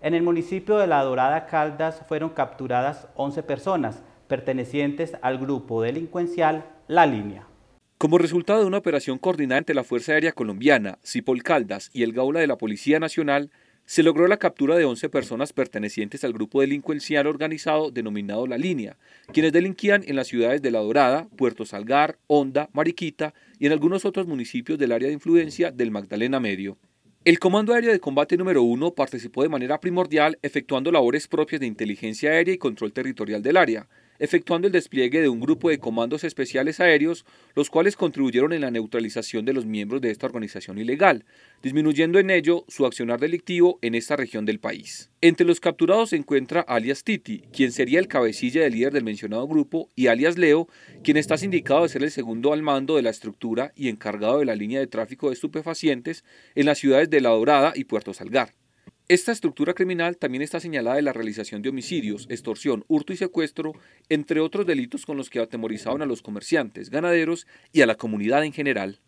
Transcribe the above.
En el municipio de La Dorada Caldas fueron capturadas 11 personas pertenecientes al grupo delincuencial La Línea. Como resultado de una operación coordinada entre la Fuerza Aérea Colombiana, Cipol Caldas y el Gaula de la Policía Nacional, se logró la captura de 11 personas pertenecientes al grupo delincuencial organizado denominado La Línea, quienes delinquían en las ciudades de La Dorada, Puerto Salgar, Honda, Mariquita y en algunos otros municipios del área de influencia del Magdalena Medio. El Comando Aéreo de Combate número 1 participó de manera primordial efectuando labores propias de inteligencia aérea y control territorial del área, efectuando el despliegue de un grupo de comandos especiales aéreos, los cuales contribuyeron en la neutralización de los miembros de esta organización ilegal, disminuyendo en ello su accionar delictivo en esta región del país. Entre los capturados se encuentra alias Titi, quien sería el cabecilla del líder del mencionado grupo, y alias Leo, quien está sindicado de ser el segundo al mando de la estructura y encargado de la línea de tráfico de estupefacientes en las ciudades de La Dorada y Puerto Salgar. Esta estructura criminal también está señalada en la realización de homicidios, extorsión, hurto y secuestro, entre otros delitos con los que atemorizaban a los comerciantes, ganaderos y a la comunidad en general.